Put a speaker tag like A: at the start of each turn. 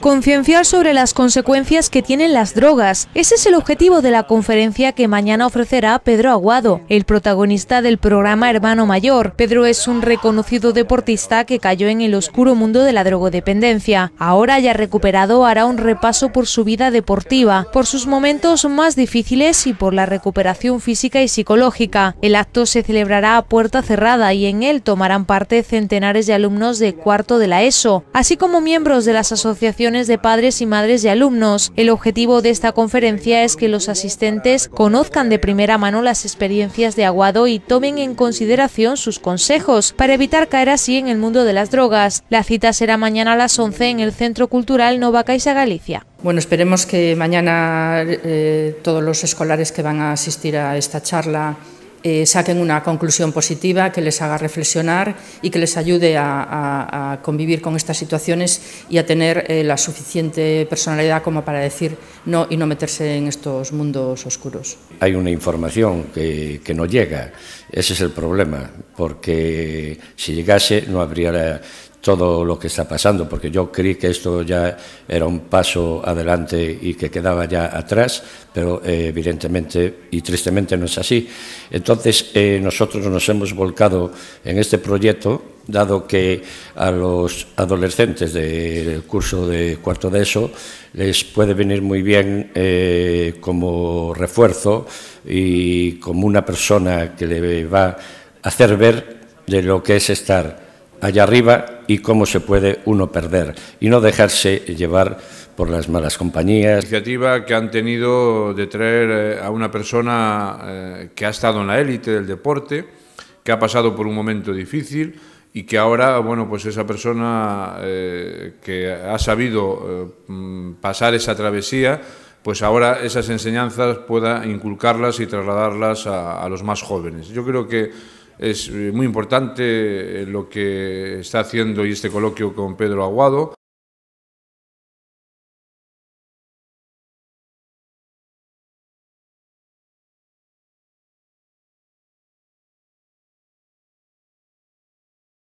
A: Concienciar sobre las consecuencias que tienen las drogas. Ese es el objetivo de la conferencia que mañana ofrecerá Pedro Aguado, el protagonista del programa Hermano Mayor. Pedro es un reconocido deportista que cayó en el oscuro mundo de la drogodependencia. Ahora ya recuperado hará un repaso por su vida deportiva, por sus momentos más difíciles y por la recuperación física y psicológica. El acto se celebrará a puerta cerrada y en él tomarán parte centenares de alumnos de cuarto de la ESO, así como miembros de las asociaciones de padres y madres de alumnos. El objetivo de esta conferencia es que los asistentes conozcan de primera mano las experiencias de Aguado y tomen en consideración sus consejos para evitar caer así en el mundo de las drogas. La cita será mañana a las 11 en el Centro Cultural Nova Caixa Galicia.
B: Bueno, esperemos que mañana eh, todos los escolares que van a asistir a esta charla eh, saquen una conclusión positiva que les haga reflexionar y que les ayude a, a, a convivir con estas situaciones y a tener eh, la suficiente personalidad como para decir no y no meterse en estos mundos oscuros.
C: Hay una información que, que no llega, ese es el problema, porque si llegase no habría todo lo que está pasando, porque yo creí que esto ya era un paso adelante y que quedaba ya atrás, pero eh, evidentemente y tristemente no es así. Entonces eh, nosotros nos hemos volcado en este proyecto, dado que a los adolescentes del curso de cuarto de ESO les puede venir muy bien eh, como refuerzo y como una persona que le va a hacer ver de lo que es estar allá arriba y cómo se puede uno perder y no dejarse llevar por las malas compañías.
D: Iniciativa que han tenido de traer eh, a una persona eh, que ha estado en la élite del deporte, que ha pasado por un momento difícil y que ahora, bueno, pues esa persona eh, que ha sabido mm, pasar esa travesía, pues ahora esas enseñanzas pueda inculcarlas y trasladarlas a, a los más jóvenes. Yo creo que es eh, muy importante eh, lo que está haciendo y este coloquio con Pedro Aguado.